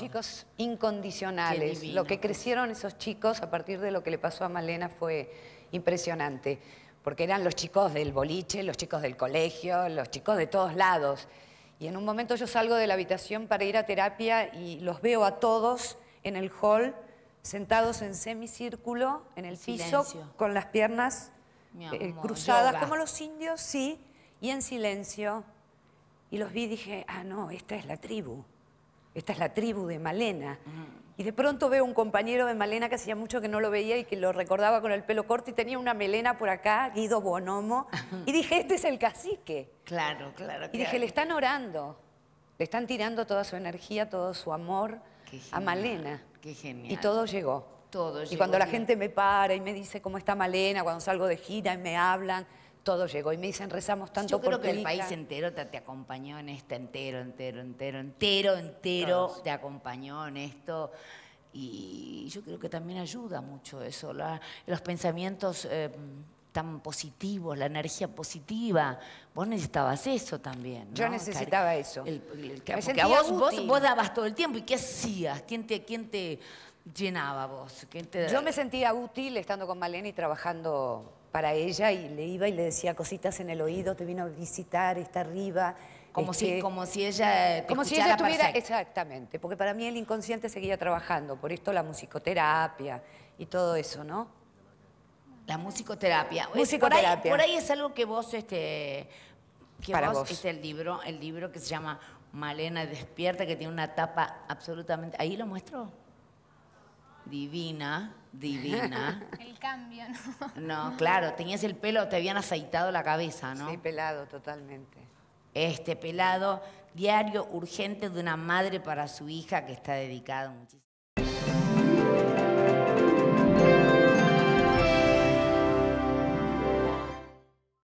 chicos ah. incondicionales. lo que crecieron esos chicos a partir de lo que le pasó a Malena fue impresionante, porque eran los chicos del boliche, los chicos del colegio, los chicos de todos lados. Y en un momento yo salgo de la habitación para ir a terapia y los veo a todos en el hall, sentados en semicírculo, en el piso, con las piernas eh, cruzadas, como los indios, sí, y en silencio. Y los vi y dije, ah, no, esta es la tribu esta es la tribu de Malena. Y de pronto veo un compañero de Malena que hacía mucho que no lo veía y que lo recordaba con el pelo corto y tenía una melena por acá, Guido Bonomo. Y dije, este es el cacique. Claro, claro. Y dije, le están orando, le están tirando toda su energía, todo su amor a Malena. Qué genial. Y todo llegó. Todo y cuando la gente me para y me dice cómo está Malena, cuando salgo de gira y me hablan, todo llegó. Y me dicen, rezamos tanto Yo creo que el país entero te, acompañó en esto, entero, entero, entero, entero, entero, te acompañó en esto. Y yo creo que también ayuda mucho eso, los pensamientos eh, tan positivos, la energía positiva. Vos necesitabas eso también. Yo necesitaba eso. a vos, vos, vos, dabas todo el tiempo. ¿Y qué hacías? ¿Quién te, quién te llenaba vos? Yo me sentía útil estando con Malena y trabajando para ella y le iba y le decía cositas en el oído, te vino a visitar, está arriba. Como, si, este, como si ella Como si ella estuviera... Exactamente, porque para mí el inconsciente seguía trabajando, por esto la musicoterapia y todo eso, ¿no? La musicoterapia. musicoterapia. Por, ahí, es algo que vos, este, que Para vos, este, el libro, el libro que se llama Malena Despierta, que tiene una tapa absolutamente. ¿Ahí lo muestro? divina, divina. El cambio, ¿no? No, claro, tenías el pelo, te habían aceitado la cabeza, ¿no? Sí, pelado, totalmente. Este pelado, diario urgente de una madre para su hija que está dedicado muchísimo.